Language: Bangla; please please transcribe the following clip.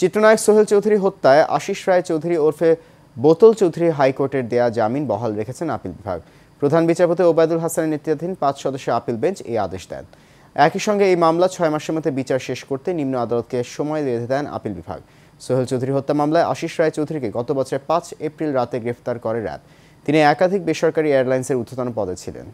চিত্রনায়ক সোহেল চৌধুরী হত্যায় আশিস রায় চৌধুরী ওরফে বোতল চৌধুরী হাইকোর্টের দেয়া জামিন বহাল রেখেছেন আপিল বিভাগ প্রধান বিচারপতি ওবায়দুল হাসানের নেতৃত্বাধীন পাঁচ সদস্য আপিল বেঞ্চ এই আদেশ দেন একই সঙ্গে এই মামলা ছয় মাসের মধ্যে বিচার শেষ করতে নিম্ন আদালতকে সময় বেঁধে দেন আপিল বিভাগ সোহেল চৌধুরী হত্যা মামলায় আশিস রায় চৌধুরীকে গত বছরের পাঁচ এপ্রিল রাতে গ্রেফতার করে র্যাব তিনি একাধিক বেসরকারি এয়ারলাইন্সের ঊর্ধ্বতন পদে ছিলেন